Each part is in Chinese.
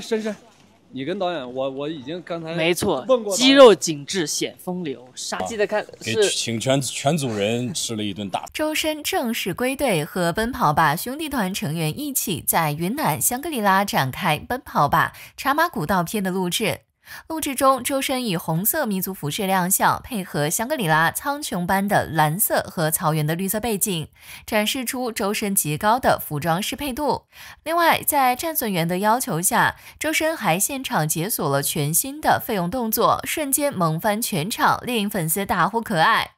深深，你跟导演，我我已经刚才没错，肌肉紧致显风流，杀鸡的看给请全全组人吃了一顿大。周深正式归队，和《奔跑吧兄弟团》成员一起在云南香格里拉展开《奔跑吧茶马古道篇》的录制。录制中，周深以红色民族服饰亮相，配合香格里拉苍穹般的蓝色和草原的绿色背景，展示出周深极高的服装适配度。另外，在战损员的要求下，周深还现场解锁了全新的费用动作，瞬间萌翻全场，令粉丝大呼可爱。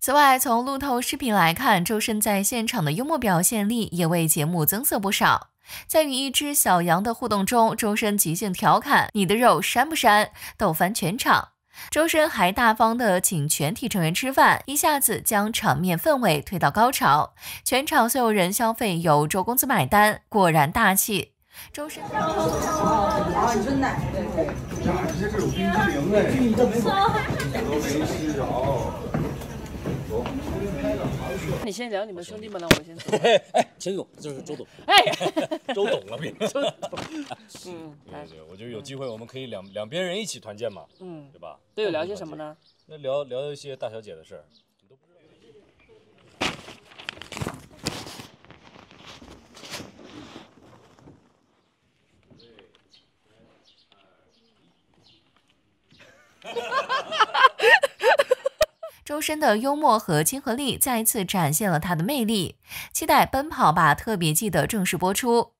此外，从路透视频来看，周深在现场的幽默表现力也为节目增色不少。在与一只小羊的互动中，周深即兴调侃：“你的肉膻不膻？”逗翻全场。周深还大方的请全体成员吃饭，一下子将场面氛围推到高潮。全场所有人消费由周公子买单，果然大气。周深，啊，你真奶！呀，这是冰淇淋哎，我都没吃着。你先聊你们兄弟们了，我先。哎，陈总这是周董。哎，周董了呗。嗯，我觉得有机会我们可以两两边人一起团建嘛。嗯，对吧？都有聊些什么呢？那聊聊一些大小姐的事儿。身的幽默和亲和力再次展现了他的魅力，期待《奔跑吧特别季》的正式播出。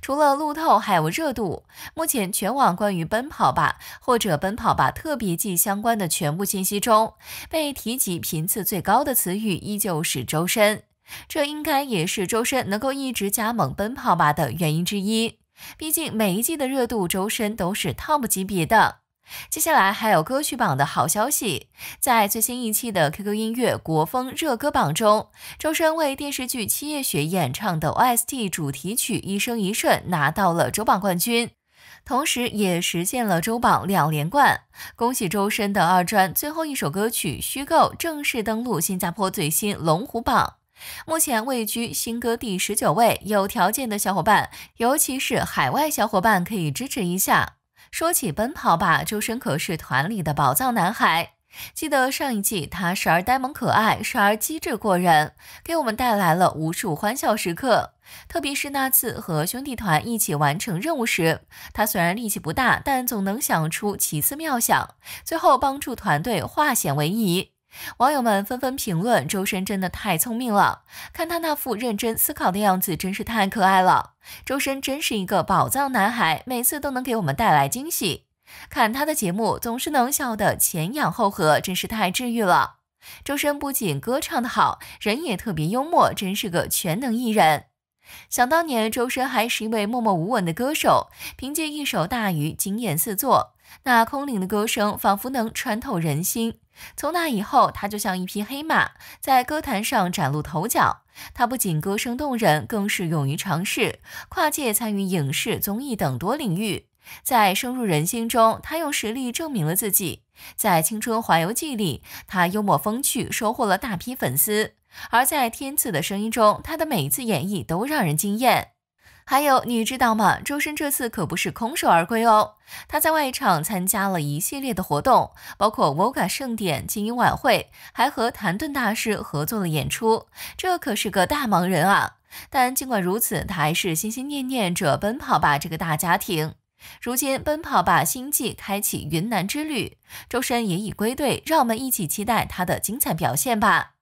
除了路透，还有热度。目前全网关于《奔跑吧》或者《奔跑吧特别季》相关的全部信息中，被提及频次最高的词语依旧是周深。这应该也是周深能够一直加盟《奔跑吧》的原因之一。毕竟每一季的热度，周深都是 top 级别的。接下来还有歌曲榜的好消息，在最新一期的 QQ 音乐国风热歌榜中，周深为电视剧《七夜雪》演唱的 OST 主题曲《一生一瞬》拿到了周榜冠军，同时也实现了周榜两连冠。恭喜周深的二专最后一首歌曲《虚构》正式登陆新加坡最新龙虎榜，目前位居新歌第十九位。有条件的小伙伴，尤其是海外小伙伴，可以支持一下。说起奔跑吧，周深可是团里的宝藏男孩。记得上一季，他时而呆萌可爱，时而机智过人，给我们带来了无数欢笑时刻。特别是那次和兄弟团一起完成任务时，他虽然力气不大，但总能想出奇思妙想，最后帮助团队化险为夷。网友们纷纷评论：“周深真的太聪明了，看他那副认真思考的样子，真是太可爱了。周深真是一个宝藏男孩，每次都能给我们带来惊喜。看他的节目，总是能笑得前仰后合，真是太治愈了。周深不仅歌唱得好，人也特别幽默，真是个全能艺人。想当年，周深还是一位默默无闻的歌手，凭借一首《大鱼》惊艳四座。”那空灵的歌声仿佛能穿透人心。从那以后，他就像一匹黑马，在歌坛上崭露头角。他不仅歌声动人，更是勇于尝试，跨界参与影视、综艺等多领域。在深入人心中，他用实力证明了自己。在《青春环游记》里，他幽默风趣，收获了大批粉丝；而在《天赐的声音》中，他的每一次演绎都让人惊艳。还有，你知道吗？周深这次可不是空手而归哦。他在外场参加了一系列的活动，包括 VOGUE 盛典、金鹰晚会，还和谭盾大师合作了演出。这可是个大忙人啊！但尽管如此，他还是心心念念着《奔跑吧》这个大家庭。如今，《奔跑吧》新季开启云南之旅，周深也已归队，让我们一起期待他的精彩表现吧。